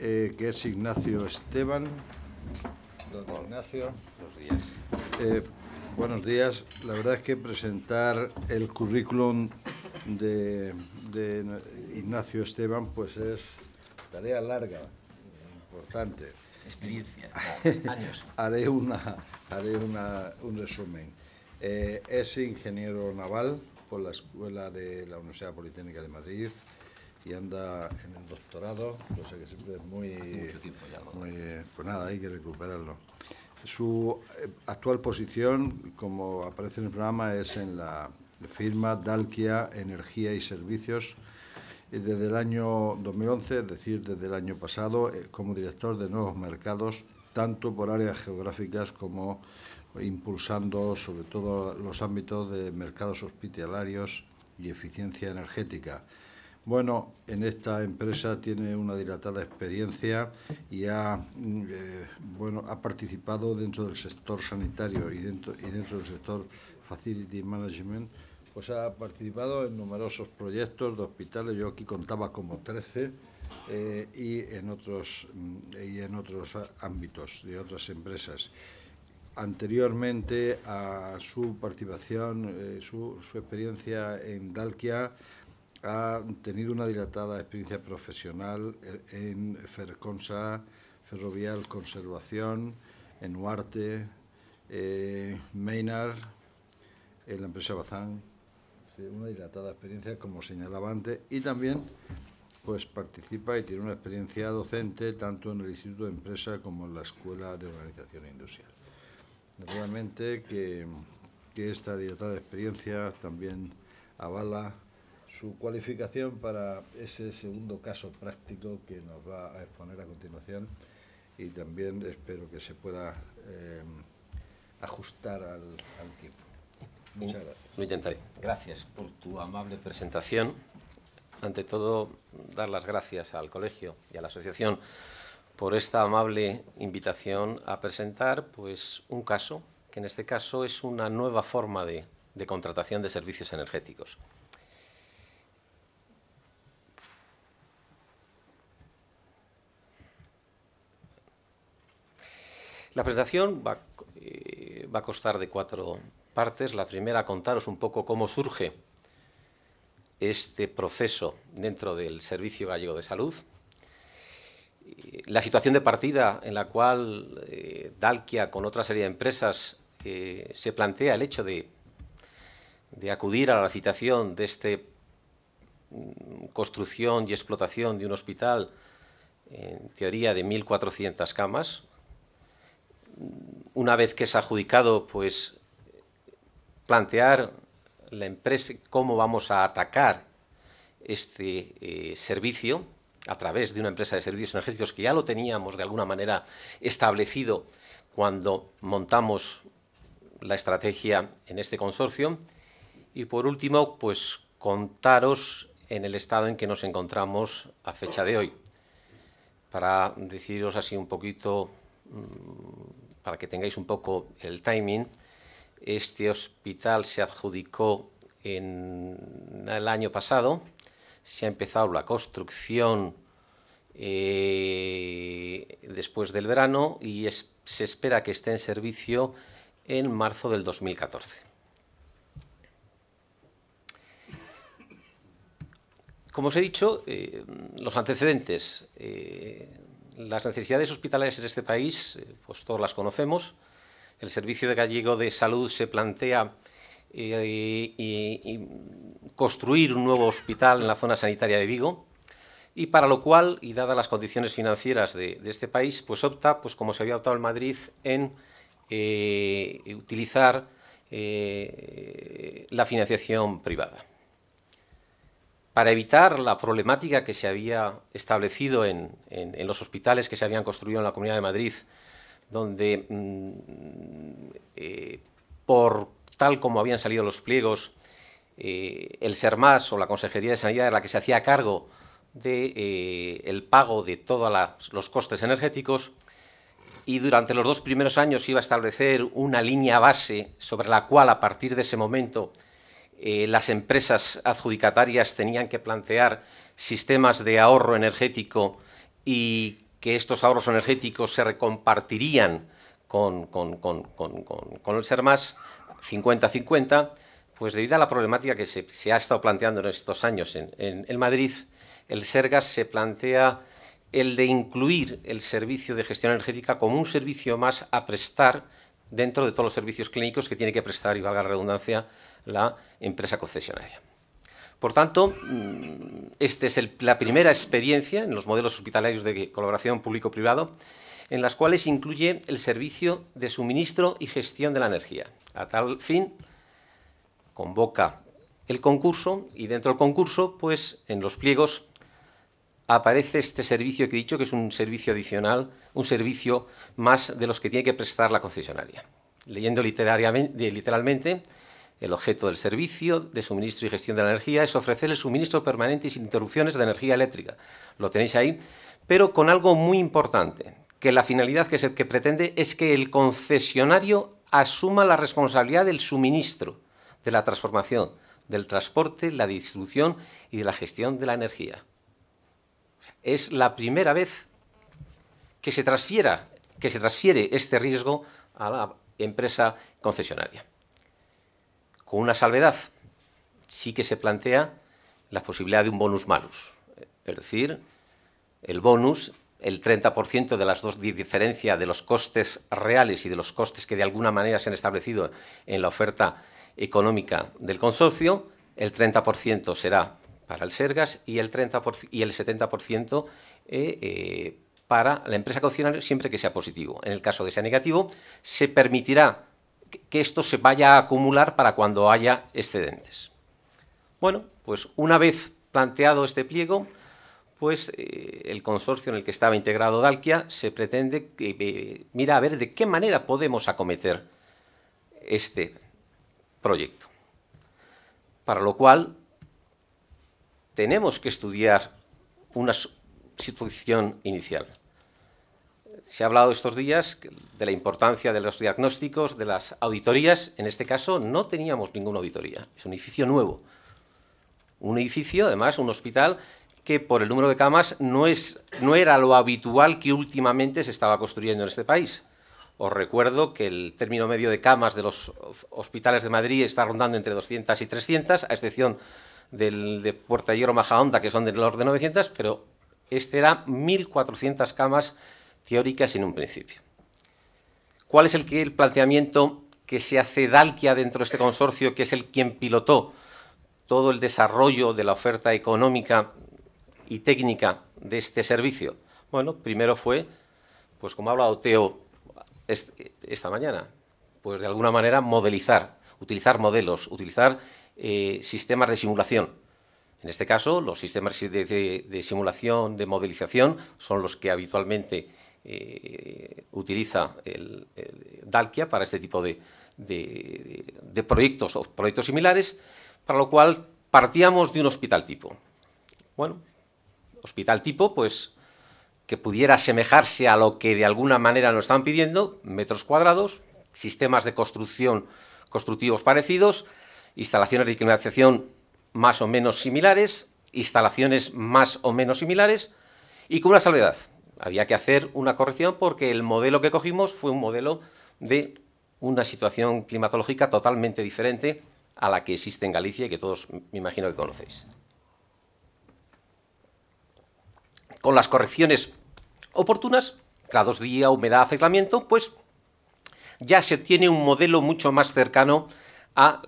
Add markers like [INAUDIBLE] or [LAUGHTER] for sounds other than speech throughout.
Eh, que es Ignacio Esteban. Don Ignacio. Buenos días. Eh, buenos días. La verdad es que presentar el currículum de, Ignacio Esteban pues es tarea larga, importante. Experiencia, [LAUGHS] años. haré una, haré un resumen. Eh, es ingeniero naval por la Escuela de la Universidad Politécnica de Madrid, y anda en el doctorado, cosa que siempre es muy... Eh, pues nada, hay que recuperarlo. Su eh, actual posición, como aparece en el programa, es en la firma Dalkia Energía y Servicios eh, desde el año 2011, es decir, desde el año pasado, como director de nuevos mercados, tanto por áreas geográficas como impulsando sobre todo los ámbitos de mercados hospitalarios y eficiencia energética. Bueno, en esta empresa tiene una dilatada experiencia y ha, mm, eh, bueno, ha participado dentro del sector sanitario y dentro, y dentro del sector Facility Management, pues ha participado en numerosos proyectos de hospitales, yo aquí contaba como 13, eh, y, en otros, mm, y en otros ámbitos de otras empresas anteriormente a su participación, eh, su, su, experiencia en Dalkia, ha tenido una dilatada experiencia profesional en Ferconsa, Ferrovial Conservación, en Huarte, eh, en la empresa Bazán. Una dilatada experiencia, como señalaba antes, y también pues participa y tiene una experiencia docente tanto en el Instituto de Empresa como en la Escuela de Organización Industrial. Naturalmente que esta dilatada experiencia también avala su cualificación para ese segundo caso práctico que nos va a exponer a continuación y también espero que se pueda eh, ajustar al, tiempo. Muchas gracias. Lo intentaré. Gracias por tu amable presentación. Ante todo, dar las gracias al colegio y a la asociación por esta amable invitación a presentar pues, un caso, que en este caso es una nueva forma de contratación de servicios energéticos. La presentación va, eh, a costar de cuatro partes. La primera, contaros un poco cómo surge este proceso dentro del Servicio Gallego de Salud. La situación de partida en la cual eh, Dalkia, con otra serie de empresas, eh, se plantea el hecho de, de, acudir a la citación de esta mm, construcción y explotación de un hospital, en teoría de 1.400 camas, una vez que es adjudicado, pues plantear la empresa cómo vamos a atacar este eh, servicio a través de una empresa de servicios energéticos que ya lo teníamos de alguna manera establecido cuando montamos la estrategia en este consorcio. Y por último, pues contaros en el estado en que nos encontramos a fecha de hoy, para deciros así un poquito mm, para que tengáis un poco el timing, este hospital se adjudicó en el año pasado, se ha empezado la construcción eh, después del verano y se espera que esté en servicio en marzo del 2014. Como os he dicho, eh, los antecedentes. Eh, las necesidades hospitalarias en este país, eh, pues todos las conocemos. El Servicio de Gallego de Salud se plantea eh, y, construir un nuevo hospital en la zona sanitaria de Vigo y para lo cual, y dadas las condiciones financieras de, este país, pues opta, pues como se había optado en Madrid, en eh, utilizar la financiación privada para evitar la problemática que se había establecido en, los hospitales que se habían construido en la Comunidad de Madrid, donde mm, eh, por tal como habían salido los pliegos, eh, el SERMAS o la Consejería de Sanidad era la que se hacía cargo del eh, pago de todos los costes energéticos y durante los dos primeros años iba a establecer una línea base sobre la cual a partir de ese momento eh, las empresas adjudicatarias tenían que plantear sistemas de ahorro energético y que estos ahorros energéticos se recompartirían con, el ser más 50-50, pues debido a la problemática que se, ha estado planteando en estos años en Madrid, el Sergas se plantea el de incluir el servicio de gestión energética como un servicio más a prestar dentro de todos los servicios clínicos que tiene que prestar, y valga la redundancia, la empresa concesionaria. Por tanto, mm, esta es la primera experiencia en los modelos hospitalarios de colaboración público-privado en las cuales incluye el servicio de suministro y gestión de la energía. A tal fin, convoca el concurso y dentro del concurso, pues en los pliegos aparece este servicio que he dicho, que es un servicio adicional, un servicio más de los que tiene que prestar la concesionaria. Leyendo literalmente, el objeto del servicio de suministro y gestión de la energía es ofrecer el suministro permanente y sin interrupciones de energía eléctrica. Lo tenéis ahí, pero con algo muy importante, que la finalidad que, se, pretende es que el concesionario asuma la responsabilidad del suministro, de la transformación, del transporte, la distribución y de la gestión de la energía es la primera vez que se, transfiere este riesgo a la empresa concesionaria. Con una salvedad, sí que se plantea la posibilidad de un bonus malus, es decir, el bonus, el 30% de las dos diferencia de los costes reales y de los costes que de alguna manera se han establecido en la oferta económica del consorcio, el 30% será para el Sergas y el, 30 y el 70% eh, eh, para la empresa caucionaria siempre que sea positivo. En el caso de sea negativo, se permitirá que esto se vaya a acumular para cuando haya excedentes. Bueno, pues una vez planteado este pliego, pues eh, el consorcio en el que estaba integrado Dalkia se pretende que mira a ver de qué manera podemos acometer este proyecto. Para lo cual tenemos que estudiar una situación inicial. Se ha hablado estos días de la importancia de los diagnósticos, de las auditorías. En este caso no teníamos ninguna auditoría. Es un edificio nuevo. Un edificio, además, un hospital que por el número de camas no, es, no era lo habitual que últimamente se estaba construyendo en este país. Os recuerdo que el término medio de camas de los hospitales de Madrid está rondando entre 200 y 300, a excepción del de Hierro-Maja Onda, que son del orden de 900, pero este era 1.400 camas teóricas en un principio. ¿Cuál es el, que, el planteamiento que se hace Dalkia dentro de este consorcio, que es el quien pilotó todo el desarrollo de la oferta económica y técnica de este servicio? Bueno, primero fue, pues como ha hablado Teo esta mañana, pues de alguna manera modelizar, utilizar modelos, utilizar eh, sistemas de simulación. En este caso, los sistemas de, simulación, de modelización, son los que habitualmente eh, utiliza el, Dalkia para este tipo de, proyectos o proyectos similares, para lo cual partíamos de un hospital tipo. Bueno, hospital tipo, pues que pudiera asemejarse a lo que de alguna manera nos estaban pidiendo, metros cuadrados, sistemas de construcción constructivos parecidos, instalaciones de climatización más o menos similares, instalaciones más o menos similares, y con una salvedad. Había que hacer una corrección porque el modelo que cogimos fue un modelo de una situación climatológica totalmente diferente a la que existe en Galicia y que todos me imagino que conocéis. Con las correcciones oportunas, grados día, humedad, aislamiento, pues ya se tiene un modelo mucho más cercano a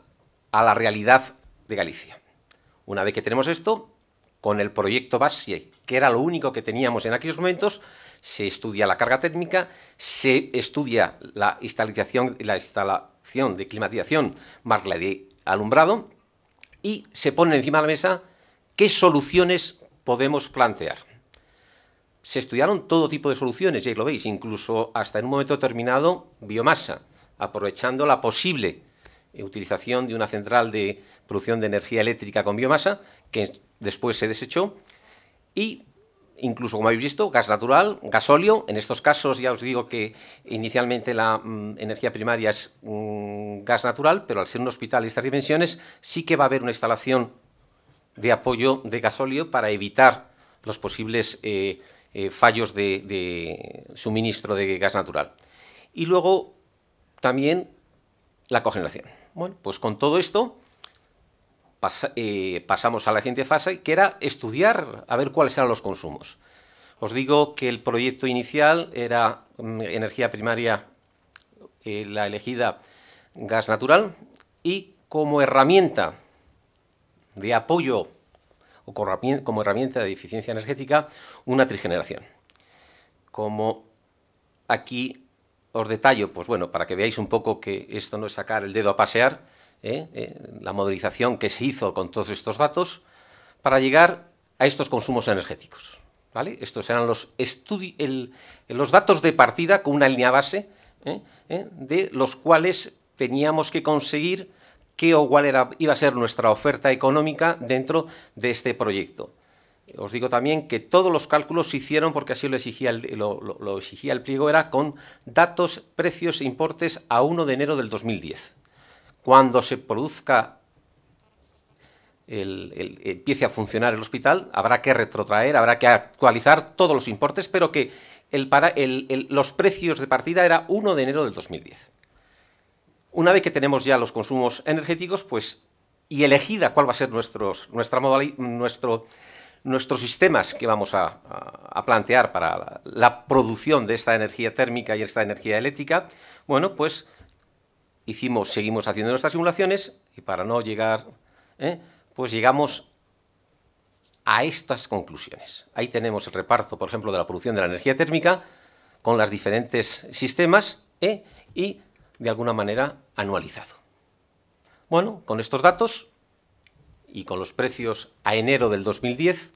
a la realidad de Galicia. Una vez que tenemos esto, con el proyecto BASIE, que era lo único que teníamos en aquellos momentos, se estudia la carga técnica se estudia la instalación, la instalación de climatización, marla alumbrado, y se pone encima de la mesa qué soluciones podemos plantear. Se estudiaron todo tipo de soluciones, ya lo veis, incluso hasta en un momento determinado biomasa, aprovechando la posible eh, utilización de una central de producción de energía eléctrica con biomasa, que después se desechó, y incluso, como habéis visto, gas natural, gasóleo. En estos casos ya os digo que inicialmente la mm, energía primaria es mm, gas natural, pero al ser un hospital de estas dimensiones sí que va a haber una instalación de apoyo de gasóleo para evitar los posibles eh, eh, fallos de, de suministro de gas natural. Y luego también la cogeneración. Bueno, pues con todo esto eh, pasamos a la siguiente fase, que era estudiar a ver cuáles eran los consumos. Os digo que el proyecto inicial era mm, energía primaria, eh, la elegida gas natural, y como herramienta de apoyo o como herramienta de eficiencia energética, una trigeneración. Como aquí os detallo, pues bueno, para que veáis un poco que esto no es sacar el dedo a pasear, ¿eh? Eh, la modelización que se hizo con todos estos datos para llegar a estos consumos energéticos. ¿vale? Estos eran los, los datos de partida con una línea base ¿eh? de los cuales teníamos que conseguir qué o cuál era, iba a ser nuestra oferta económica dentro de este proyecto. Os digo también que todos los cálculos se hicieron porque así lo exigía el, lo, exigía el pliego, era con datos, precios e importes a 1 de enero del 2010. Cuando se produzca el, empiece a funcionar el hospital, habrá que retrotraer, habrá que actualizar todos los importes, pero que el para, los precios de partida era 1 de enero del 2010. Una vez que tenemos ya los consumos energéticos, pues, y elegida cuál va a ser nuestra modalidad, nuestro nuestros sistemas que vamos a, plantear para la, producción de esta energía térmica y esta energía eléctrica, bueno, pues hicimos, seguimos haciendo nuestras simulaciones y para no llegar, ¿eh? pues llegamos a estas conclusiones. Ahí tenemos el reparto, por ejemplo, de la producción de la energía térmica con los diferentes sistemas ¿eh? y, de alguna manera, anualizado. Bueno, con estos datos y con los precios a enero del 2010,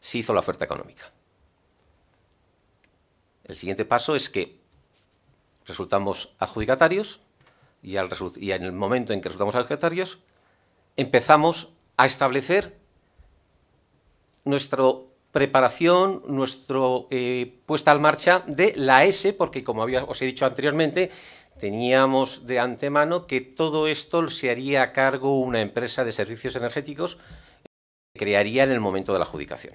se hizo la oferta económica. El siguiente paso es que resultamos adjudicatarios y, en el momento en que resultamos adjudicatarios empezamos a establecer nuestra preparación, nuestra eh, puesta en marcha de la e S, e, porque como os he dicho anteriormente, teníamos de antemano que todo esto se haría a cargo una empresa de servicios energéticos que crearía en el momento de la adjudicación.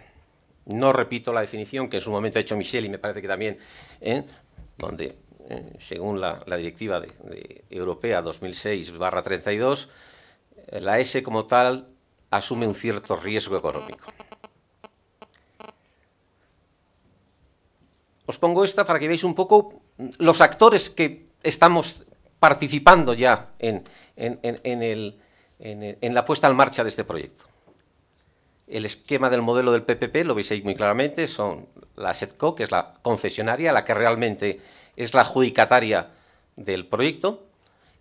No repito la definición que en su momento ha hecho Michelle y me parece que también, ¿eh? donde ¿eh? según la, directiva europea 2006-32, la S como tal asume un cierto riesgo económico. Os pongo esta para que veáis un poco los actores que estamos participando ya en, la puesta en marcha de este proyecto. El esquema del modelo del PPP, lo veis ahí muy claramente, son la SETCO, que es la concesionaria, la que realmente es la adjudicataria del proyecto,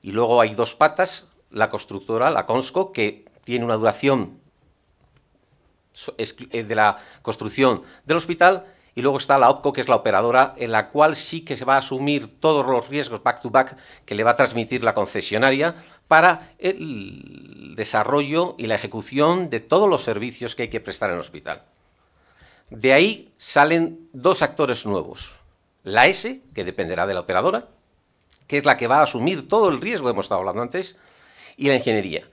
y luego hay dos patas, la constructora, la CONSCO, que tiene una duración eh, de la construcción del hospital y luego está la OPCO, que es la operadora, en la cual sí que se va a asumir todos los riesgos back-to-back que le va a transmitir la concesionaria para el desarrollo y la ejecución de todos los servicios que hay que prestar en el hospital. De ahí salen dos actores nuevos. La S, que dependerá de la operadora, que es la que va a asumir todo el riesgo hemos estado hablando antes, y la ingeniería.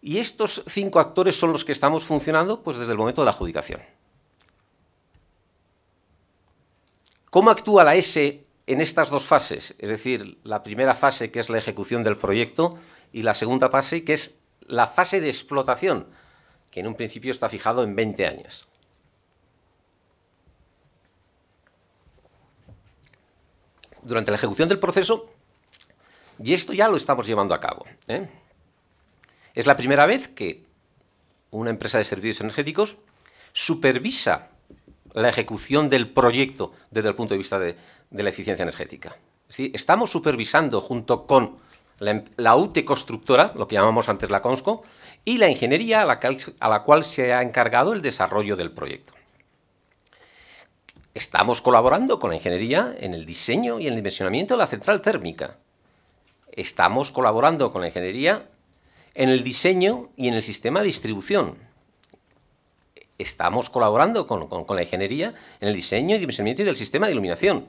Y estos cinco actores son los que estamos funcionando pues, desde el momento de la adjudicación. ¿Cómo actúa la S en estas dos fases? Es decir, la primera fase que es la ejecución del proyecto y la segunda fase que es la fase de explotación, que en un principio está fijado en 20 años. Durante la ejecución del proceso, y esto ya lo estamos llevando a cabo, ¿eh? es la primera vez que una empresa de servicios energéticos supervisa la ejecución del proyecto desde el punto de vista de, la eficiencia energética. Es estamos supervisando junto con la, em, UTE constructora, lo que llamamos antes la CONSCO, y la ingeniería a la, cual, a la cual se ha encargado el desarrollo del proyecto. Estamos colaborando con la ingeniería en el diseño y el dimensionamiento de la central térmica. Estamos colaborando con la ingeniería en el diseño y en el sistema de distribución estamos colaborando con, la ingeniería en el diseño y dimensionamiento del sistema de iluminación.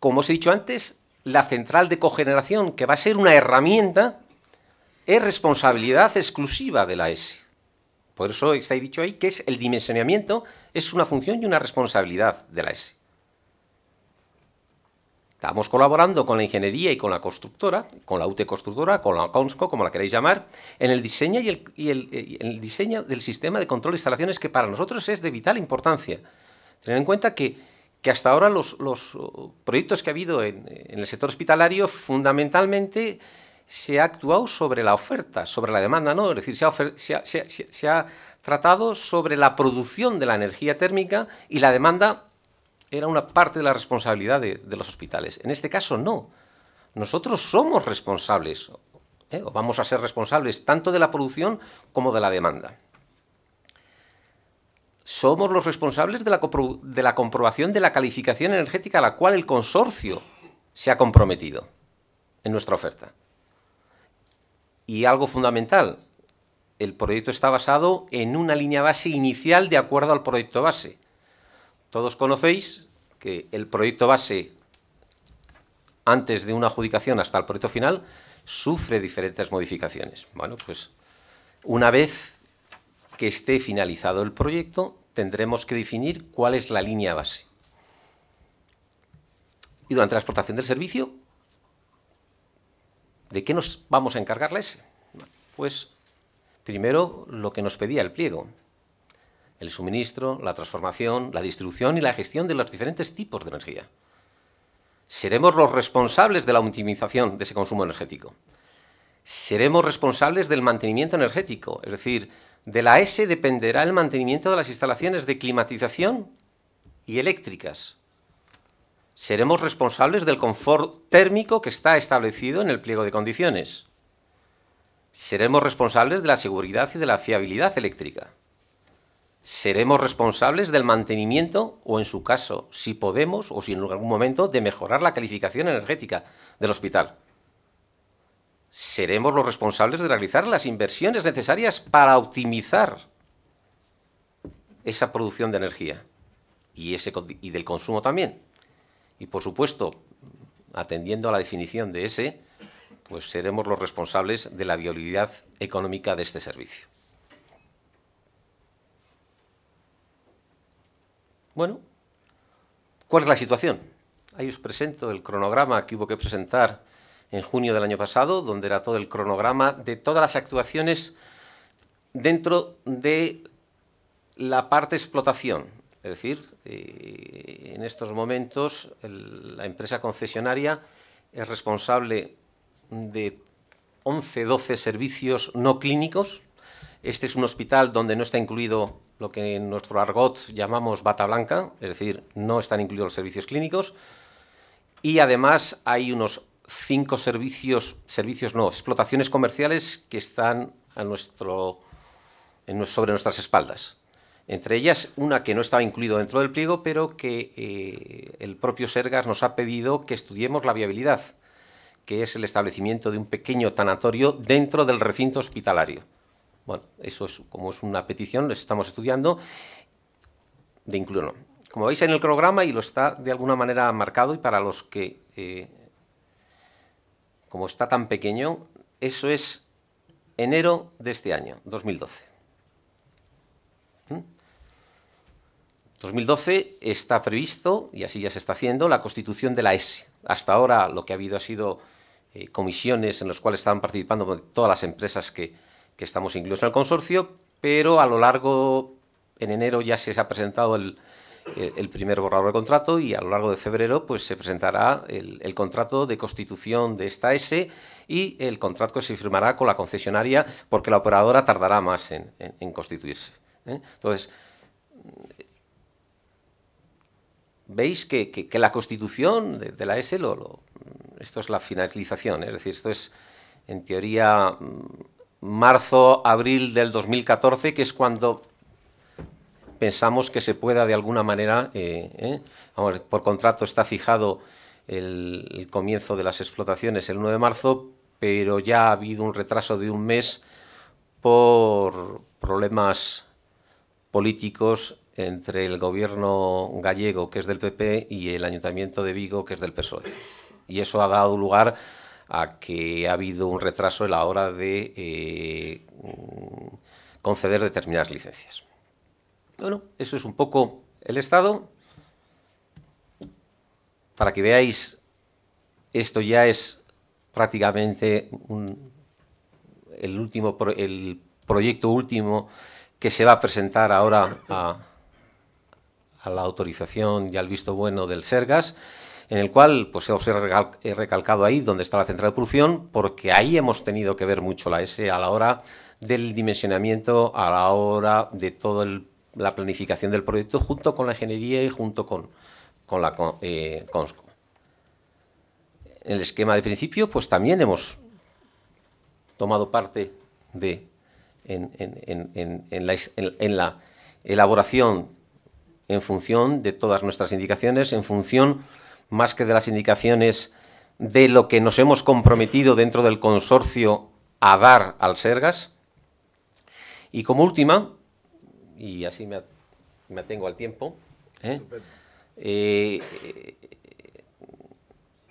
Como os he dicho antes, la central de cogeneración, que va a ser una herramienta, es responsabilidad exclusiva de la S Por eso está dicho ahí que es el dimensionamiento es una función y una responsabilidad de la S Estamos colaborando con la ingeniería y con la constructora, con la UT Constructora, con la CONSCO, como la queréis llamar, en el diseño, y eh, el, diseño del sistema de control de instalaciones que para nosotros es de vital importancia. Tener en cuenta que, que hasta ahora los, proyectos que ha habido en, el sector hospitalario fundamentalmente se ha actuado sobre la oferta, sobre la demanda, ¿no? Es decir, se ha, tratado sobre la producción de la energía térmica y la demanda era una parte de la responsabilidad de, los hospitales. En este caso no. Nosotros somos responsables, ¿eh? o vamos a ser responsables tanto de la producción como de la demanda. Somos los responsables de la comprobación de la calificación energética a la cual el consorcio se ha comprometido en nuestra oferta. Y algo fundamental, el proyecto está basado en una línea base inicial de acuerdo al proyecto base. Todos conocéis que el proyecto base, antes de una adjudicación hasta el proyecto final, sufre diferentes modificaciones. Bueno, pues una vez que esté finalizado el proyecto, tendremos que definir cuál es la línea base. Y durante la exportación del servicio, ¿de qué nos vamos a encargar la Pues primero lo que nos pedía el pliego, el suministro, la transformación, la distribución y la gestión de los diferentes tipos de energía. Seremos los responsables de la optimización de ese consumo energético. Seremos responsables del mantenimiento energético, es decir, de la S dependerá el mantenimiento de las instalaciones de climatización y eléctricas. Seremos responsables del confort térmico que está establecido en el pliego de condiciones. Seremos responsables de la seguridad y de la fiabilidad eléctrica. ¿Seremos responsables del mantenimiento o, en su caso, si podemos o si en algún momento, de mejorar la calificación energética del hospital? ¿Seremos los responsables de realizar las inversiones necesarias para optimizar esa producción de energía y, del consumo también? Y, por supuesto, atendiendo a la definición de ese, pues seremos los responsables de la viabilidad económica de este servicio. Bueno, ¿cuál es la situación? Ahí os presento el cronograma que hubo que presentar en junio del año pasado, donde era todo el cronograma de todas las actuaciones dentro de la parte explotación. Es decir, eh, en estos momentos la empresa concesionaria es responsable de 11, 12 servicios no clínicos. Este es un hospital donde no está incluido lo que en nuestro argot llamamos bata blanca, es decir, no están incluidos los servicios clínicos. Y además hay unos cinco servicios, servicios no, explotaciones comerciales que están a nuestro, sobre nuestras espaldas. Entre ellas, una que no estaba incluido dentro del pliego, pero que eh, el propio Sergas nos ha pedido que estudiemos la viabilidad, que es el establecimiento de un pequeño tanatorio dentro del recinto hospitalario. Bueno, eso es como es una petición, les estamos estudiando de incluirlo. Como veis en el cronograma y lo está de alguna manera marcado y para los que, eh, como está tan pequeño, eso es enero de este año, 2012. 2012 ¿Mm? está previsto, y así ya se está haciendo, la constitución de la S. Hasta ahora lo que ha habido ha sido eh, comisiones en las cuales estaban participando todas las empresas que que estamos incluidos en el consorcio, pero a lo largo, en enero ya se ha presentado el, primer borrador de contrato y a lo largo de febrero pues, se presentará el, contrato de constitución de esta S y el contrato que se firmará con la concesionaria porque la operadora tardará más en, constituirse. ¿eh? Entonces, veis que, la constitución de, la S, lo, esto es la finalización, es decir, esto es en teoría marzo, abril del 2014, que es cuando pensamos que se pueda de alguna manera, eh, eh, por contrato está fijado el, el, comienzo de las explotaciones el 1 de marzo, pero ya ha habido un retraso de un mes por problemas políticos entre el gobierno gallego, que es del PP, y el ayuntamiento de Vigo, que es del PSOE. Y eso ha dado lugar a que ha habido un retraso en la hora de eh, conceder determinadas licencias. Bueno, eso es un poco el estado. Para que veáis, esto ya es prácticamente el, último el proyecto último que se va a presentar ahora a la autorización y al visto bueno del SERGAS en el cual pues os he recalcado ahí donde está la central de producción, porque ahí hemos tenido que ver mucho la S a la hora del dimensionamiento, a la hora de toda la planificación del proyecto, junto con la ingeniería y junto con, con la eh, CONSCO. En el esquema de principio, pues también hemos tomado parte de en, la elaboración en función de todas nuestras indicaciones, en función más que de las indicaciones de lo que nos hemos comprometido dentro del consorcio a dar al Sergas. Y como última, y así me, me atengo al tiempo, ¿eh? Eh,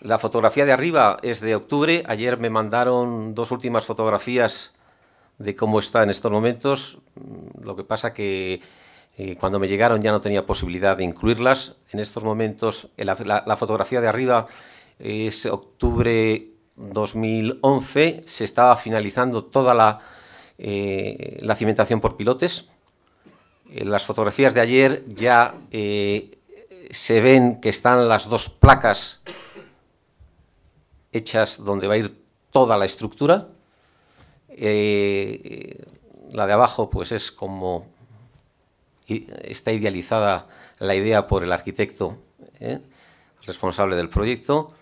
la fotografía de arriba es de octubre. Ayer me mandaron dos últimas fotografías de cómo está en estos momentos. Lo que pasa que cuando me llegaron ya no tenía posibilidad de incluirlas. En estos momentos, la, fotografía de arriba es octubre 2011, se estaba finalizando toda la, eh, la cimentación por pilotes. En eh, las fotografías de ayer ya eh, se ven que están las dos placas hechas donde va a ir toda la estructura. la de abajo pues es como está idealizada la idea por el arquitecto ¿eh? responsable del proyecto.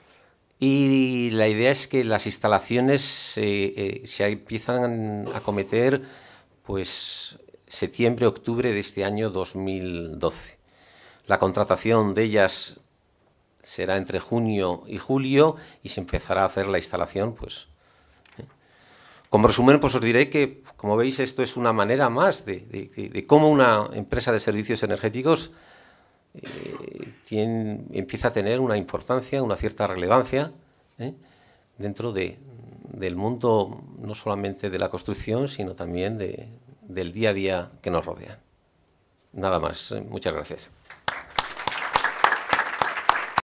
Y la idea es que las instalaciones eh, eh, se empiezan a cometer pues, septiembre-octubre de este año 2012. La contratación de ellas será entre junio y julio y se empezará a hacer la instalación pues, como resumen, pues os diré que, como veis, esto es una manera más de, cómo una empresa de servicios energéticos eh, empieza a tener una importancia, una cierta relevancia ¿eh? dentro del mundo no solamente de la construcción, sino también del día a día que nos rodea. Nada más. Muchas gracias.